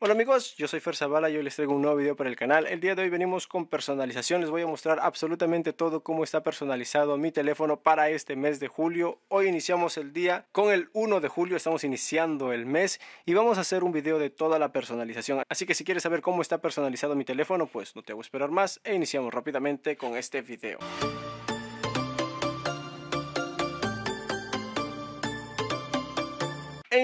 Hola amigos, yo soy Fer Zavala y hoy les traigo un nuevo video para el canal. El día de hoy venimos con personalización, les voy a mostrar absolutamente todo cómo está personalizado mi teléfono para este mes de julio. Hoy iniciamos el día con el 1 de julio, estamos iniciando el mes y vamos a hacer un video de toda la personalización. Así que si quieres saber cómo está personalizado mi teléfono, pues no te hago esperar más e iniciamos rápidamente con este video.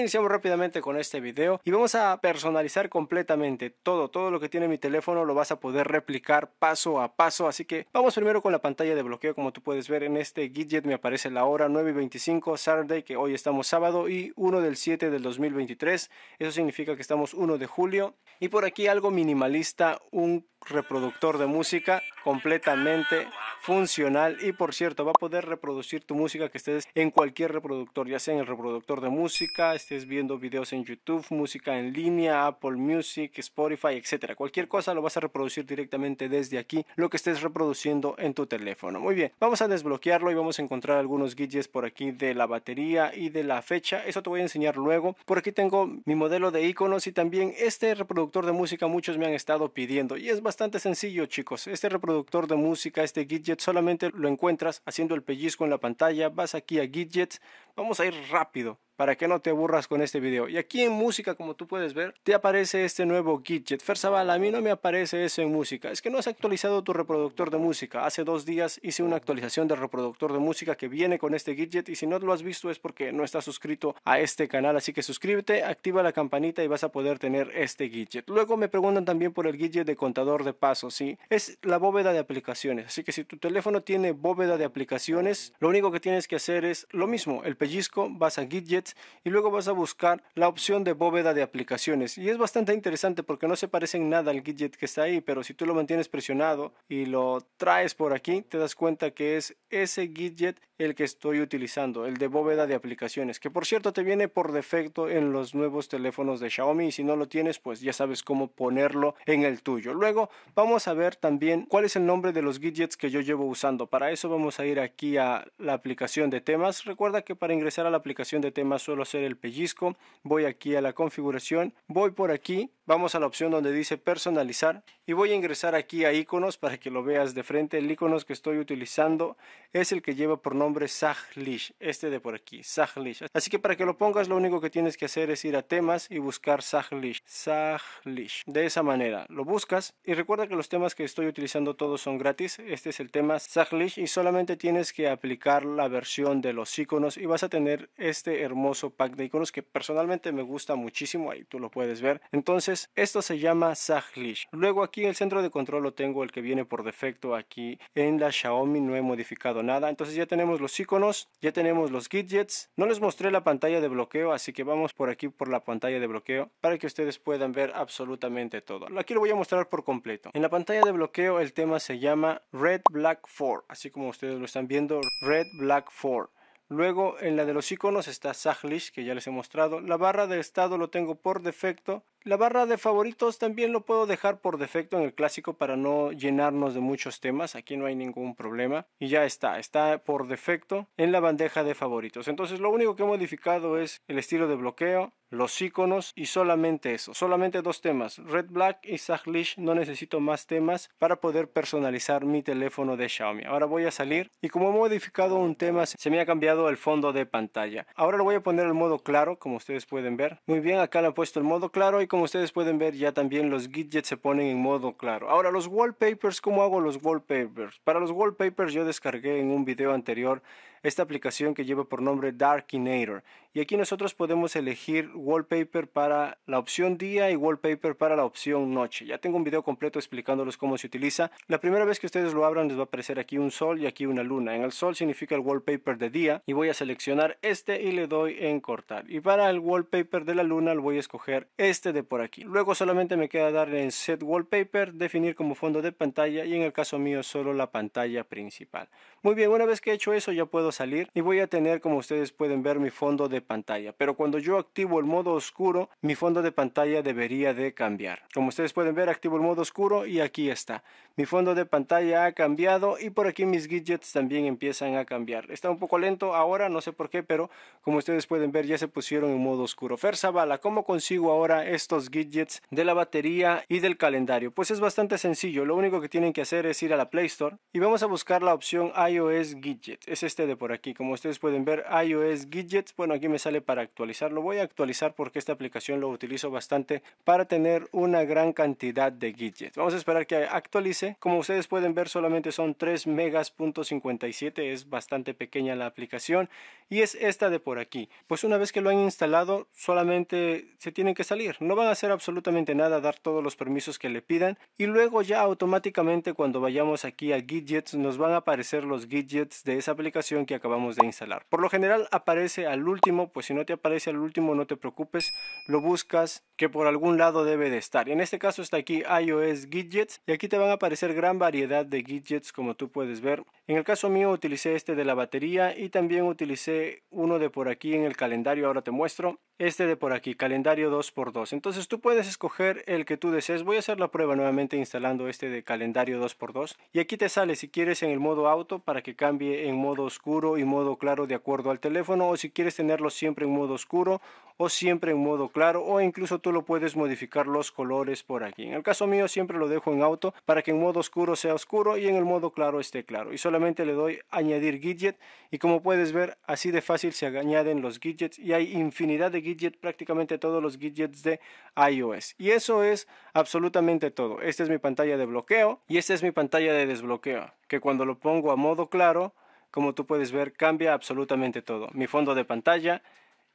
iniciamos rápidamente con este video y vamos a personalizar completamente todo, todo lo que tiene mi teléfono lo vas a poder replicar paso a paso, así que vamos primero con la pantalla de bloqueo, como tú puedes ver en este widget me aparece la hora 9 y 25, Saturday, que hoy estamos sábado y 1 del 7 del 2023, eso significa que estamos 1 de julio y por aquí algo minimalista, un reproductor de música completamente funcional y por cierto va a poder reproducir tu música que estés en cualquier reproductor, ya sea en el reproductor de música, estés viendo videos en YouTube, música en línea, Apple Music, Spotify, etcétera. Cualquier cosa lo vas a reproducir directamente desde aquí, lo que estés reproduciendo en tu teléfono. Muy bien, vamos a desbloquearlo y vamos a encontrar algunos guides por aquí de la batería y de la fecha. Eso te voy a enseñar luego. Por aquí tengo mi modelo de iconos y también este reproductor de música muchos me han estado pidiendo y es bastante sencillo, chicos. Este reproductor doctor de música, este Gidget solamente lo encuentras haciendo el pellizco en la pantalla, vas aquí a Gidget, vamos a ir rápido para que no te aburras con este video. Y aquí en música, como tú puedes ver, te aparece este nuevo widget. Ferzabal, a mí no me aparece eso en música. Es que no has actualizado tu reproductor de música. Hace dos días hice una actualización del reproductor de música que viene con este widget y si no lo has visto es porque no estás suscrito a este canal. Así que suscríbete, activa la campanita y vas a poder tener este widget. Luego me preguntan también por el widget de contador de pasos. ¿sí? Es la bóveda de aplicaciones. Así que si tu teléfono tiene bóveda de aplicaciones, lo único que tienes que hacer es lo mismo. El pellizco, vas a widget y luego vas a buscar la opción de bóveda de aplicaciones. Y es bastante interesante porque no se parece en nada al widget que está ahí, pero si tú lo mantienes presionado y lo traes por aquí, te das cuenta que es ese widget el que estoy utilizando, el de bóveda de aplicaciones, que por cierto te viene por defecto en los nuevos teléfonos de Xiaomi y si no lo tienes pues ya sabes cómo ponerlo en el tuyo. Luego vamos a ver también cuál es el nombre de los widgets que yo llevo usando. Para eso vamos a ir aquí a la aplicación de temas. Recuerda que para ingresar a la aplicación de temas suelo hacer el pellizco. Voy aquí a la configuración, voy por aquí vamos a la opción donde dice personalizar y voy a ingresar aquí a iconos para que lo veas de frente. El icono que estoy utilizando es el que lleva por nombre Saglish, este de por aquí, SagLish. Así que para que lo pongas lo único que tienes que hacer es ir a temas y buscar Saglish, Saglish. De esa manera lo buscas y recuerda que los temas que estoy utilizando todos son gratis. Este es el tema SagLish. y solamente tienes que aplicar la versión de los iconos y vas a tener este hermoso pack de iconos que personalmente me gusta muchísimo, ahí tú lo puedes ver. Entonces esto se llama SAGLish. Luego aquí el centro de control lo tengo el que viene por defecto aquí en la Xiaomi, no he modificado nada. Entonces ya tenemos los iconos, ya tenemos los widgets. No les mostré la pantalla de bloqueo, así que vamos por aquí por la pantalla de bloqueo para que ustedes puedan ver absolutamente todo. Aquí lo voy a mostrar por completo. En la pantalla de bloqueo el tema se llama Red Black 4, así como ustedes lo están viendo, Red Black 4. Luego en la de los iconos está saglish que ya les he mostrado. La barra de estado lo tengo por defecto. La barra de favoritos también lo puedo dejar por defecto en el clásico para no llenarnos de muchos temas. Aquí no hay ningún problema. Y ya está, está por defecto en la bandeja de favoritos. Entonces lo único que he modificado es el estilo de bloqueo, los iconos y solamente eso, solamente dos temas, Red Black y saglish no necesito más temas para poder personalizar mi teléfono de Xiaomi. Ahora voy a salir y como he modificado un tema se me ha cambiado el fondo de pantalla. Ahora lo voy a poner el modo claro, como ustedes pueden ver. Muy bien, acá le he puesto el modo claro y como ustedes pueden ver ya también los widgets se ponen en modo claro. Ahora los wallpapers, ¿cómo hago los wallpapers? Para los wallpapers yo descargué en un video anterior esta aplicación que lleva por nombre Darkinator. Y aquí nosotros podemos elegir wallpaper para la opción día y wallpaper para la opción noche. Ya tengo un video completo explicándolos cómo se utiliza. La primera vez que ustedes lo abran les va a aparecer aquí un sol y aquí una luna. En el sol significa el wallpaper de día y voy a seleccionar este y le doy en cortar. Y para el wallpaper de la luna lo voy a escoger este de por aquí. Luego solamente me queda darle en set wallpaper, definir como fondo de pantalla y en el caso mío solo la pantalla principal. Muy bien, una vez que he hecho eso ya puedo salir y voy a tener como ustedes pueden ver mi fondo de pantalla pero cuando yo activo el modo oscuro mi fondo de pantalla debería de cambiar como ustedes pueden ver activo el modo oscuro y aquí está mi fondo de pantalla ha cambiado y por aquí mis widgets también empiezan a cambiar está un poco lento ahora no sé por qué pero como ustedes pueden ver ya se pusieron en modo oscuro Fer bala ¿cómo consigo ahora estos widgets de la batería y del calendario? pues es bastante sencillo lo único que tienen que hacer es ir a la Play Store y vamos a buscar la opción iOS Widget es este de por aquí. Como ustedes pueden ver, iOS widgets bueno, aquí me sale para actualizar. Lo voy a actualizar porque esta aplicación lo utilizo bastante para tener una gran cantidad de widgets. Vamos a esperar que actualice. Como ustedes pueden ver, solamente son 3 megas.57, es bastante pequeña la aplicación y es esta de por aquí. Pues una vez que lo han instalado, solamente se tienen que salir. No van a hacer absolutamente nada, dar todos los permisos que le pidan y luego ya automáticamente cuando vayamos aquí a widgets nos van a aparecer los widgets de esa aplicación que acabamos de instalar. Por lo general aparece al último, pues si no te aparece al último no te preocupes, lo buscas que por algún lado debe de estar. En este caso está aquí iOS Widgets y aquí te van a aparecer gran variedad de widgets como tú puedes ver. En el caso mío utilicé este de la batería y también utilicé uno de por aquí en el calendario, ahora te muestro. Este de por aquí, calendario 2x2. Entonces tú puedes escoger el que tú desees. Voy a hacer la prueba nuevamente instalando este de calendario 2x2. Y aquí te sale si quieres en el modo auto para que cambie en modo oscuro y modo claro de acuerdo al teléfono o si quieres tenerlo siempre en modo oscuro o siempre en modo claro o incluso tú lo puedes modificar los colores por aquí. En el caso mío siempre lo dejo en auto para que en modo oscuro sea oscuro y en el modo claro esté claro y solamente le doy añadir widget y como puedes ver así de fácil se añaden los widgets y hay infinidad de widgets prácticamente todos los widgets de iOS y eso es absolutamente todo. Esta es mi pantalla de bloqueo y esta es mi pantalla de desbloqueo que cuando lo pongo a modo claro como tú puedes ver, cambia absolutamente todo. Mi fondo de pantalla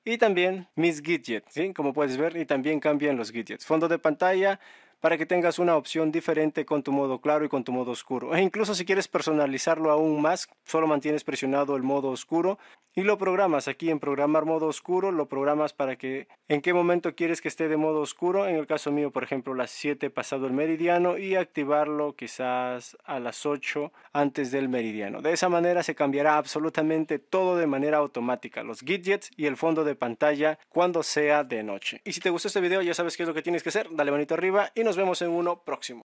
y también mis widgets, ¿sí? Como puedes ver, y también cambian los widgets. Fondo de pantalla, para que tengas una opción diferente con tu modo claro y con tu modo oscuro. E incluso si quieres personalizarlo aún más, solo mantienes presionado el modo oscuro y lo programas aquí en programar modo oscuro, lo programas para que en qué momento quieres que esté de modo oscuro, en el caso mío por ejemplo las 7 pasado el meridiano y activarlo quizás a las 8 antes del meridiano. De esa manera se cambiará absolutamente todo de manera automática, los widgets y el fondo de pantalla cuando sea de noche. Y si te gustó este video ya sabes qué es lo que tienes que hacer, dale manito arriba y nos nos vemos en uno próximo.